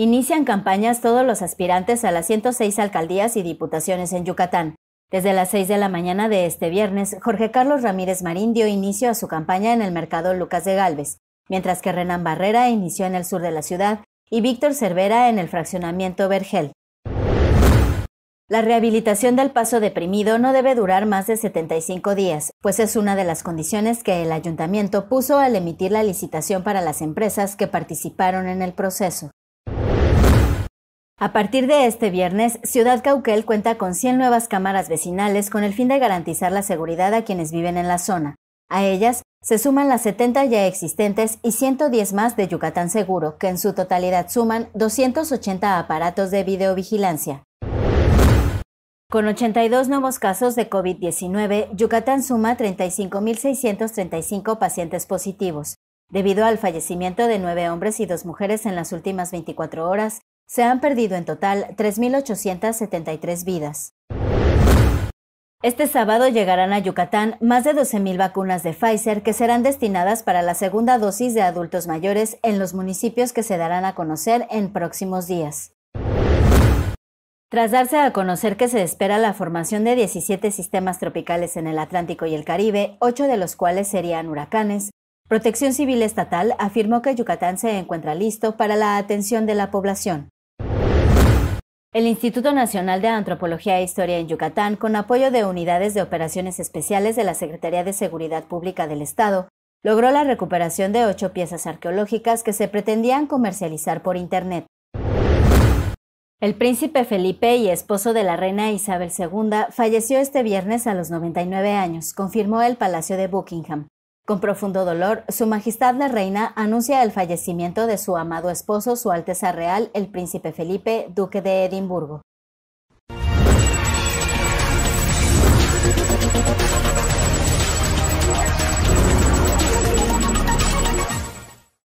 Inician campañas todos los aspirantes a las 106 alcaldías y diputaciones en Yucatán. Desde las 6 de la mañana de este viernes, Jorge Carlos Ramírez Marín dio inicio a su campaña en el mercado Lucas de Galvez, mientras que Renan Barrera inició en el sur de la ciudad y Víctor Cervera en el fraccionamiento Vergel. La rehabilitación del paso deprimido no debe durar más de 75 días, pues es una de las condiciones que el ayuntamiento puso al emitir la licitación para las empresas que participaron en el proceso. A partir de este viernes, Ciudad Cauquel cuenta con 100 nuevas cámaras vecinales con el fin de garantizar la seguridad a quienes viven en la zona. A ellas se suman las 70 ya existentes y 110 más de Yucatán Seguro, que en su totalidad suman 280 aparatos de videovigilancia. Con 82 nuevos casos de COVID-19, Yucatán suma 35.635 pacientes positivos. Debido al fallecimiento de nueve hombres y dos mujeres en las últimas 24 horas, se han perdido en total 3.873 vidas. Este sábado llegarán a Yucatán más de 12.000 vacunas de Pfizer que serán destinadas para la segunda dosis de adultos mayores en los municipios que se darán a conocer en próximos días. Tras darse a conocer que se espera la formación de 17 sistemas tropicales en el Atlántico y el Caribe, 8 de los cuales serían huracanes, Protección Civil Estatal afirmó que Yucatán se encuentra listo para la atención de la población. El Instituto Nacional de Antropología e Historia en Yucatán, con apoyo de unidades de operaciones especiales de la Secretaría de Seguridad Pública del Estado, logró la recuperación de ocho piezas arqueológicas que se pretendían comercializar por Internet. El príncipe Felipe y esposo de la reina Isabel II falleció este viernes a los 99 años, confirmó el Palacio de Buckingham. Con profundo dolor, Su Majestad la Reina anuncia el fallecimiento de su amado esposo, Su Alteza Real, el Príncipe Felipe, Duque de Edimburgo.